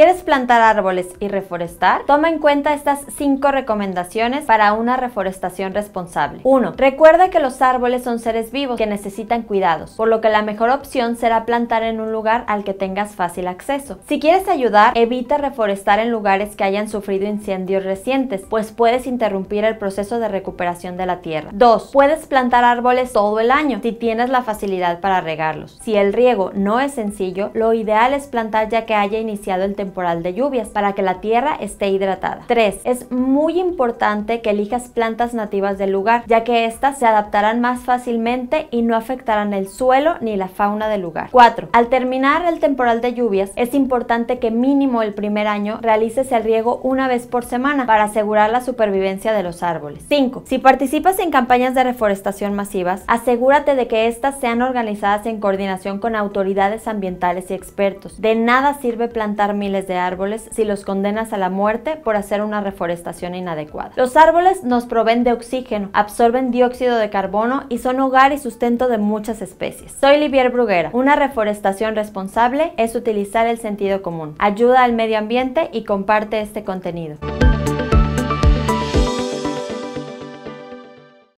¿Quieres plantar árboles y reforestar? Toma en cuenta estas 5 recomendaciones para una reforestación responsable. 1. Recuerda que los árboles son seres vivos que necesitan cuidados, por lo que la mejor opción será plantar en un lugar al que tengas fácil acceso. Si quieres ayudar, evita reforestar en lugares que hayan sufrido incendios recientes, pues puedes interrumpir el proceso de recuperación de la tierra. 2. Puedes plantar árboles todo el año si tienes la facilidad para regarlos. Si el riego no es sencillo, lo ideal es plantar ya que haya iniciado el temporal de lluvias para que la tierra esté hidratada. 3. Es muy importante que elijas plantas nativas del lugar, ya que éstas se adaptarán más fácilmente y no afectarán el suelo ni la fauna del lugar. 4. Al terminar el temporal de lluvias, es importante que mínimo el primer año realices el riego una vez por semana para asegurar la supervivencia de los árboles. 5. Si participas en campañas de reforestación masivas, asegúrate de que éstas sean organizadas en coordinación con autoridades ambientales y expertos. De nada sirve plantar miles de árboles si los condenas a la muerte por hacer una reforestación inadecuada. Los árboles nos proveen de oxígeno, absorben dióxido de carbono y son hogar y sustento de muchas especies. Soy Livier Bruguera. Una reforestación responsable es utilizar el sentido común. Ayuda al medio ambiente y comparte este contenido.